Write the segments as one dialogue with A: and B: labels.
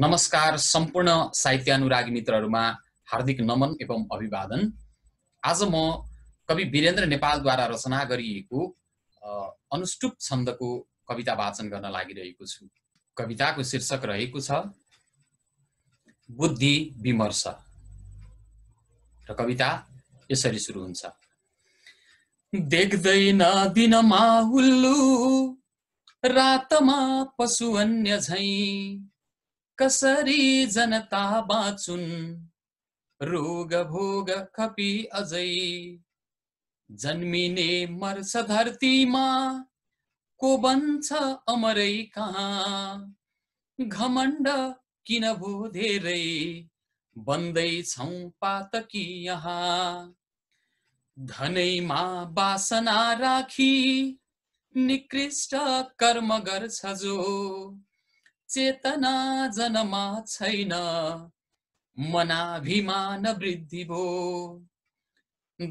A: नमस्कार सम्पूर्ण साहित्य साहित्यानुरागी मित्रहरूमा हार्दिक नमन एवं अभिवादन आज म कवि वीरेन्द्र नेपालद्वारा रचना गरिएको अनुष्टुप छन्दको कविता वाचन गर्न लागिरहेको छु कविताको शीर्षक रहेको छ बुद्धि विमर्श र कविता यसरी सुरु हुन्छ देख्दैन दिनमा हुल्लु रातमा पशु अन्य झैँ कसरी जनता बाँचुन् रोग भोग खपी अझै जन्मिने मर्छ धरतीमा को बन्छ अमरै कहाँ घमण्ड किन भो धेरै बन्दैछौ पातकी यहाँ धनैमा बासना राखी निकृष्ट कर्म गर्छ जो चेतना जनमा छैन मनाभिमान वृद्धि भो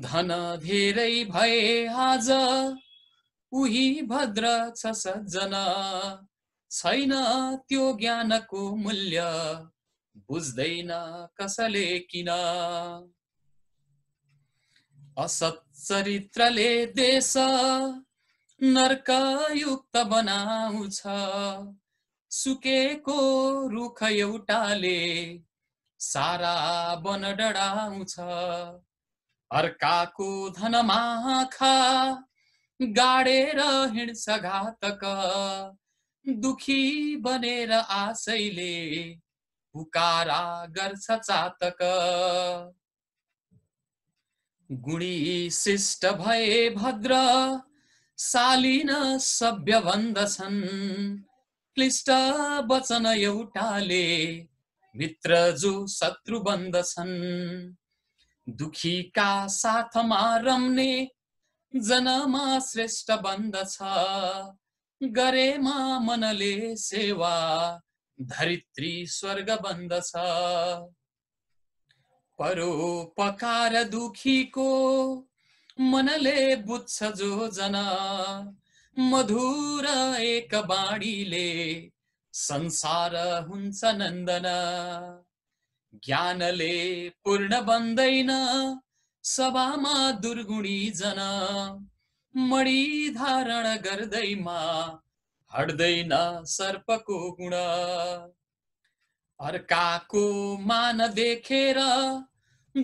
A: धन धेरै भए आज उही भद्र छ सज्जन छैन त्यो ज्ञानको मूल्य बुझ्दैन कसले किन असत चरित्रले देश नर्कयुक्त बनाउँछ सुकेको रुख एउटाले सारा बन डडाउँछ अर्काको धनमाखा गाडेर हिँड्छ घातक दुखी बनेर आशैले पुकारा गर्छ चातक गुणी शिष्ट भए भद्र सालिन सभ्य भन्दछन् क्लिष्ट वचन एउटाले मित्र जो शत्रु बन्दछन् दुखीका साथमा रम्ने जनमा श्रेष्ठ बन्दछ गरेमा मनले सेवा धरित्री स्वर्ग बन्दछ परोपकार दुखीको मनले बुझ्छ जो जना मधुर एक बाणीले संसार हुन्छ नन्दन ज्ञानले पूर्ण बन्दैन सभामा दुर्गुणी जन मणि धारण गर्दैमा हट्दैन सर्पको गुण अर्काको मान देखेर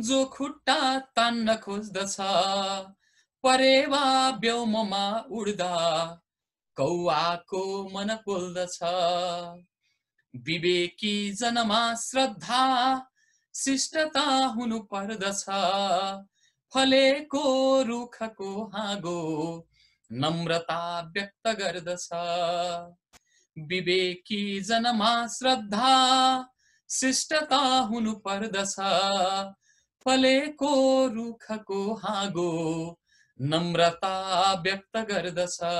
A: जो खुट्टा तान्न खोज्दछ परेवा व्योममा उड्दा कौवाको मन पोल्दछ विवेकी जनमा श्रद्धा शिष्टता हुनु पर्दछ फलेको रुखको हाँगो नम्रता व्यक्त गर्दछ विवेकी जनमा श्रद्धा शिष्टता हुनु पर्दछ फलेको रुखको हाँगो नम्रता व्यक्त गर्दसा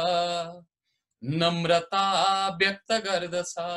A: नम्रता व्यक्त गर्दसा